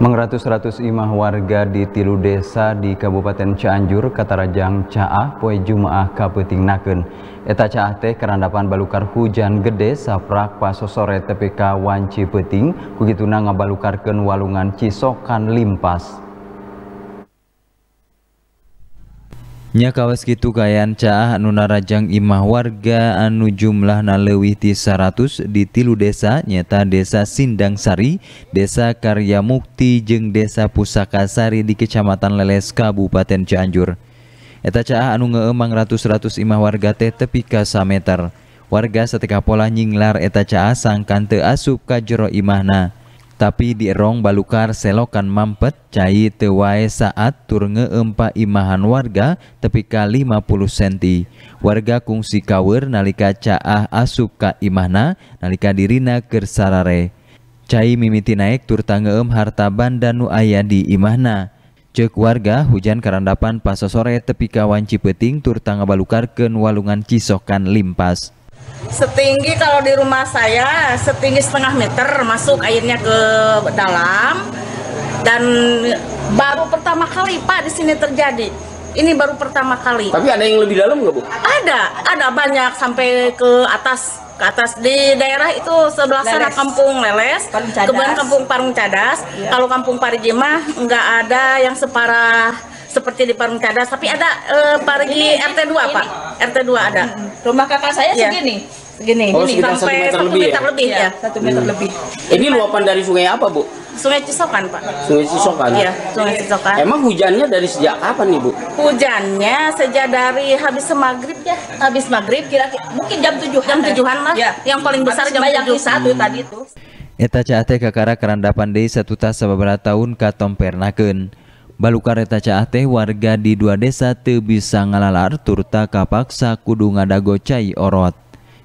Mengratus-ratus imah warga di tilu desa di Kabupaten Cianjur, Katarajang, Caah, Poe Jumaah, Kapetingnaken. Eta Caah teh kerandapan balukar hujan gede saprak pasosore TPK Wanci Peting, kugituna ngabalukarkan walungan Cisokan Limpas. Kawaski tu Kaan cah nuna Rajang Imah warga anu jumlah Nalewihti 100 di tilu desa nyata Desa Sindangsari, Desa Karya Mukti jeung desa Pusakasari di Kecamatan Leles Kabupaten Canjur. Etta cah anuang5 warga te tepika meter. Warga Setika pola Nyinglar eta Caah sangkante Asup kajjero Imahna. tapi di erong balukar selokan mampet cai tewae saat turnge empa imahan warga tepika 50 cm. Warga kungsi kawer nalika caah asup ka imahna nalika dirina kersarare. Cai mimiti naik tur em harta bandanu aya di imahna. Cek warga hujan karandapan pasosore tepika wanci peting tur tangga balukar ke walungan cisokan limpas setinggi kalau di rumah saya setinggi setengah meter masuk airnya ke dalam dan baru pertama kali Pak di sini terjadi. Ini baru pertama kali. Tapi ada yang lebih dalam nggak Bu? Ada, ada banyak sampai ke atas ke atas di daerah itu sebelah sana kampung Leles, kemudian kampung Parung Cadas. Iya. Kalau kampung Parijima nggak ada yang separah seperti di Parung Cadas, tapi ada eh, Parigi ini, RT 2 Pak, RT 2 ada. Hmm, hmm. Rumah kakak saya iya. segini segini. Oh, sampai satu meter satu lebih. Ya? Meter ya? lebih ya. Iya, satu meter hmm. lebih. Ini luapan dari sungai apa, Bu? Sungai Cisokan, Pak. Sungai Cisokan. Iya, Sungai Cisokan. Emang hujannya dari sejak kapan nih, Bu? Hujannya sejak dari habis maghrib ya. Habis maghrib kira-kira mungkin jam tujuh Jam ya. tujuhan lah. Ya. Yang paling besar jam tujuh satu hmm. tadi itu. Eta caate kakara keranda pandai satu tas sebabara tahun katom pernaken. balukar eta caate warga di dua desa teu bisa ngalalar turta kapaksa kudu ngadago cai orot.